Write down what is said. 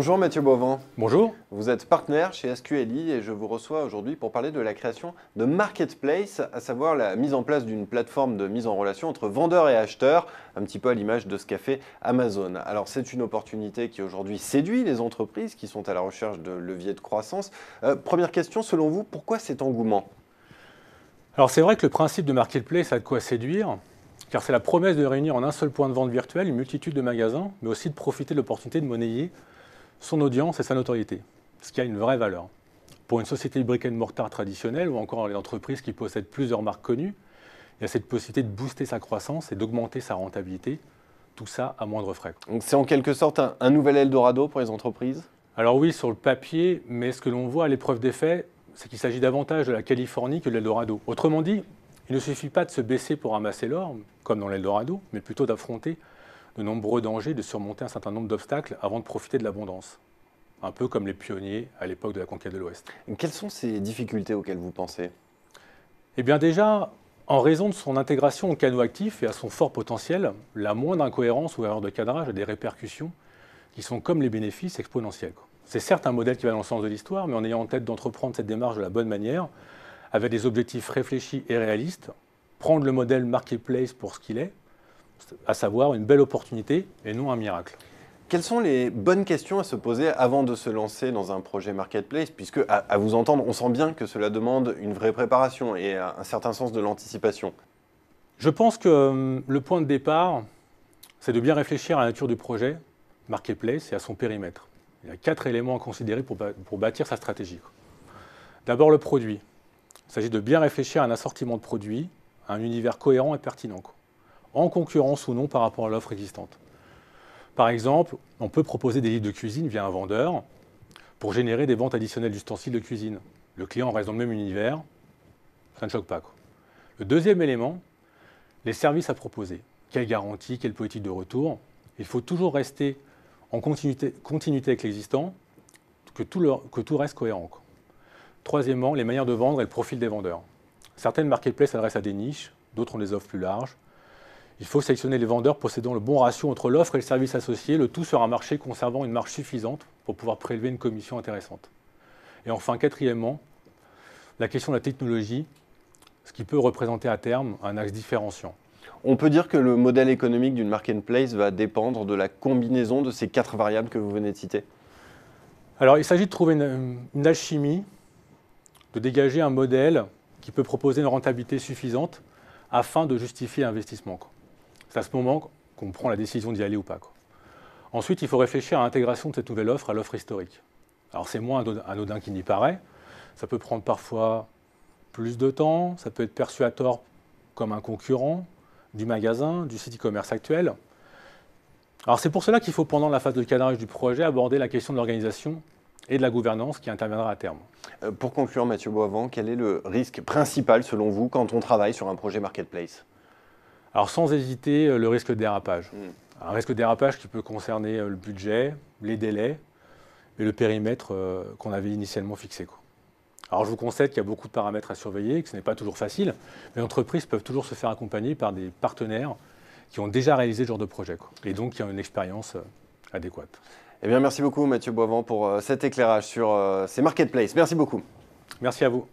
Bonjour Mathieu Bovin. Bonjour. Vous êtes partenaire chez SQLI et je vous reçois aujourd'hui pour parler de la création de Marketplace, à savoir la mise en place d'une plateforme de mise en relation entre vendeurs et acheteurs, un petit peu à l'image de ce qu'a fait Amazon. Alors c'est une opportunité qui aujourd'hui séduit les entreprises qui sont à la recherche de leviers de croissance. Euh, première question, selon vous, pourquoi cet engouement Alors c'est vrai que le principe de Marketplace a de quoi séduire car c'est la promesse de réunir en un seul point de vente virtuel une multitude de magasins, mais aussi de profiter de l'opportunité de monnayer son audience et sa notoriété, ce qui a une vraie valeur. Pour une société brick and mortar traditionnelle ou encore les entreprises qui possèdent plusieurs marques connues, il y a cette possibilité de booster sa croissance et d'augmenter sa rentabilité, tout ça à moindre frais. Donc c'est en quelque sorte un, un nouvel Eldorado pour les entreprises Alors oui, sur le papier, mais ce que l'on voit à l'épreuve des faits, c'est qu'il s'agit davantage de la Californie que de l'Eldorado. Autrement dit, il ne suffit pas de se baisser pour ramasser l'or, comme dans l'Eldorado, mais plutôt d'affronter de nombreux dangers, de surmonter un certain nombre d'obstacles avant de profiter de l'abondance. Un peu comme les pionniers à l'époque de la conquête de l'Ouest. Quelles sont ces difficultés auxquelles vous pensez Eh bien déjà, en raison de son intégration au canot actif et à son fort potentiel, la moindre incohérence ou erreur de cadrage a des répercussions qui sont comme les bénéfices exponentiels. C'est certes un modèle qui va dans le sens de l'histoire, mais en ayant en tête d'entreprendre cette démarche de la bonne manière, avec des objectifs réfléchis et réalistes, prendre le modèle marketplace pour ce qu'il est, à savoir une belle opportunité et non un miracle. Quelles sont les bonnes questions à se poser avant de se lancer dans un projet marketplace Puisque, à, vous entendre, on sent bien que cela demande une vraie préparation et un certain sens de l'anticipation. Je pense que hum, le point de départ, c'est de bien réfléchir à la nature du projet marketplace et à son périmètre. Il y a quatre éléments à considérer pour, pour bâtir sa stratégie. D'abord, le produit. Il s'agit de bien réfléchir à un assortiment de produits, à un univers cohérent et pertinent en concurrence ou non par rapport à l'offre existante. Par exemple, on peut proposer des livres de cuisine via un vendeur pour générer des ventes additionnelles d'ustensiles de cuisine. Le client reste dans le même univers, ça ne choque pas. Le deuxième élément, les services à proposer. Quelle garantie, quelle politique de retour Il faut toujours rester en continuité, avec l'existant, que, tout reste cohérent. Troisièmement, les manières de vendre et le profil des vendeurs. Certaines marketplaces s'adressent à des niches, d'autres ont des offres plus larges. Il faut sélectionner les vendeurs possédant le bon ratio entre l'offre et le service associé, le tout sur un marché conservant une marge suffisante pour pouvoir prélever une commission intéressante. Et enfin, quatrièmement, la question de la technologie, ce qui peut représenter à terme un axe différenciant. On peut dire que le modèle économique d'une marketplace va dépendre de la combinaison de ces quatre variables que vous venez de citer Alors, il s'agit de trouver une, une, alchimie, de dégager un modèle qui peut proposer une rentabilité suffisante afin de justifier l'investissement. C'est à ce moment qu'on prend la décision d'y aller ou pas. Ensuite, il faut réfléchir à l'intégration de cette nouvelle offre à l'offre historique. Alors c'est moins anodin qui n'y paraît. Ça peut prendre parfois plus de temps, ça peut être perçu à tort comme un concurrent du magasin, du site e-commerce actuel. Alors c'est pour cela qu'il faut, pendant la phase de cadrage du projet, aborder la question de l'organisation et de la gouvernance qui interviendra à terme. Euh, pour conclure, Mathieu Boisvent, quel est le risque principal selon vous quand on travaille sur un projet marketplace alors sans hésiter, euh, le risque de dérapage. Hmm. Un risque de dérapage qui peut concerner euh, le budget, les délais et le périmètre euh, qu'on avait initialement fixé. Alors je vous concède qu'il y a beaucoup de paramètres à surveiller, que ce n'est pas toujours facile, mais les entreprises peuvent toujours se faire accompagner par des partenaires qui ont déjà réalisé ce genre de projet, et donc qui ont une expérience adéquate. Eh bien merci beaucoup Mathieu Boivant pour cet éclairage sur ces marketplaces. Merci beaucoup. Merci à vous.